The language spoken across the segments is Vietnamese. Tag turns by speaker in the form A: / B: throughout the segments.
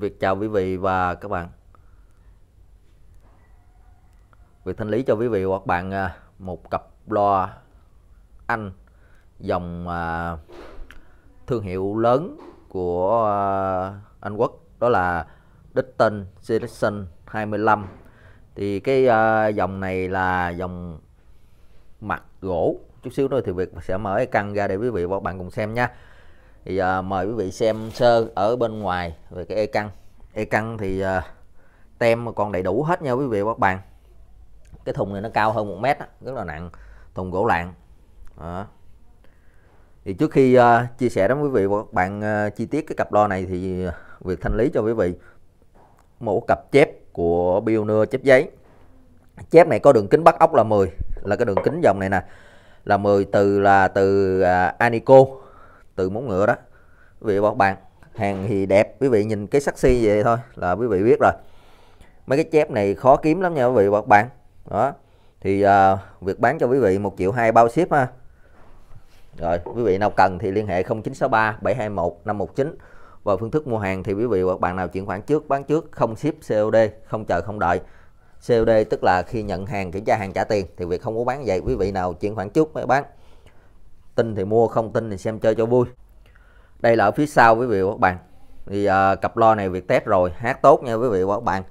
A: việc chào quý vị và các bạn. Việc thanh lý cho quý vị và các bạn à, một cặp loa Anh dòng à, thương hiệu lớn của à, Anh Quốc đó là Dixon Selection 25. Thì cái dòng này là dòng mặt gỗ chút xíu nữa thì việc sẽ mở cái căn ra để quý vị và các bạn cùng xem nha thì giờ à, mời quý vị xem sơ ở bên ngoài về cái e căng e căng thì uh, tem còn đầy đủ hết nha quý vị các bạn cái thùng này nó cao hơn một mét rất là nặng thùng gỗ lạng đó. thì trước khi uh, chia sẻ đến quý vị và các bạn uh, chi tiết cái cặp lo này thì việc thanh lý cho quý vị một cặp chép của Pioneer chép giấy chép này có đường kính bắt ốc là 10 là cái đường kính dòng này nè là 10 từ là từ uh, Anico từ móng ngựa đó quý vị và các bạn hàng thì đẹp quý vị nhìn cái saxi vậy thôi là quý vị biết rồi mấy cái chép này khó kiếm lắm nha quý vị và các bạn đó thì à, việc bán cho quý vị một triệu hai bao ship ha rồi quý vị nào cần thì liên hệ 0963 721 519 và phương thức mua hàng thì quý vị và các bạn nào chuyển khoản trước bán trước không ship COD không chờ không đợi COD tức là khi nhận hàng kiểm tra hàng trả tiền thì việc không có bán vậy quý vị nào chuyển khoản trước mới bán tin thì mua không tin thì xem chơi cho vui đây là ở phía sau quý vị và các bạn thì à, cặp lo này việc test rồi hát tốt nha quý vị và các bạn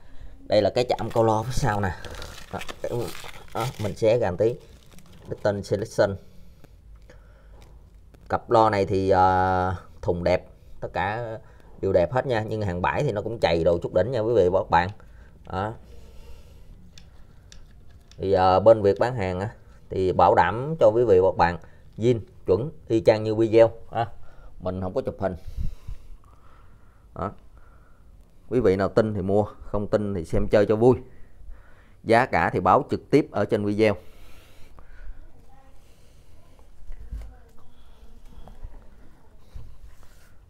A: đây là cái chạm câu lo phía sau nè đó, mình sẽ gàm tí cái tên selection cặp lo này thì à, thùng đẹp tất cả đều đẹp hết nha nhưng hàng bãi thì nó cũng chày đồ chút đỉnh nha quý vị và các bạn đó. thì à, bên việc bán hàng thì bảo đảm cho quý vị và các bạn zin chuẩn y chang như video ha. mình không có chụp hình đó. quý vị nào tin thì mua không tin thì xem chơi cho vui giá cả thì báo trực tiếp ở trên video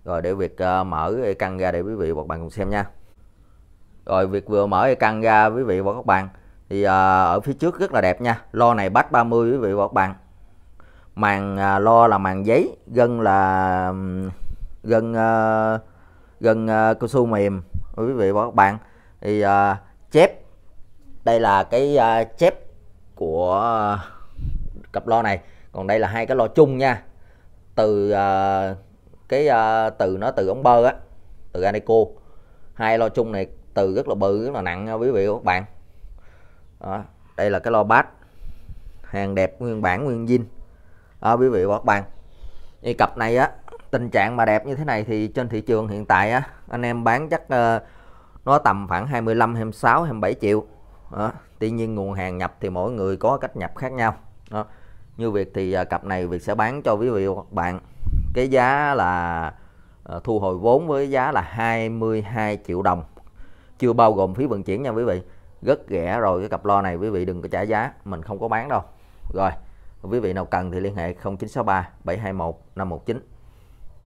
A: rồi để việc ờ, mở e căn ra để quý vị và các bạn cùng xem nha rồi việc vừa mở e căn ra quý vị và các bạn thì ờ, ở phía trước rất là đẹp nha lo này bắt 30 quý vị và các bạn màng à, lo là màng giấy gân là gân à, gân à, cao su mềm quý vị và các bạn thì à, chép đây là cái à, chép của à, cặp lo này còn đây là hai cái lo chung nha từ à, cái à, từ nó từ ống bơ á từ Aneco hai lo chung này từ rất là bự rất là nặng nha quý vị và các bạn đó, đây là cái lo bát hàng đẹp nguyên bản nguyên dinh à, quý vị và các bạn thì cặp này á tình trạng mà đẹp như thế này thì trên thị trường hiện tại á anh em bán chắc uh, nó tầm khoảng 25 26 27 triệu đó. Tuy nhiên nguồn hàng nhập thì mỗi người có cách nhập khác nhau đó. như việc thì uh, cặp này việc sẽ bán cho quý vị và các bạn cái giá là uh, thu hồi vốn với giá là 22 triệu đồng chưa bao gồm phí vận chuyển nha quý vị rất rẻ rồi cái cặp lo này quý vị đừng có trả giá mình không có bán đâu rồi quý vị nào cần thì liên hệ 0963 721 519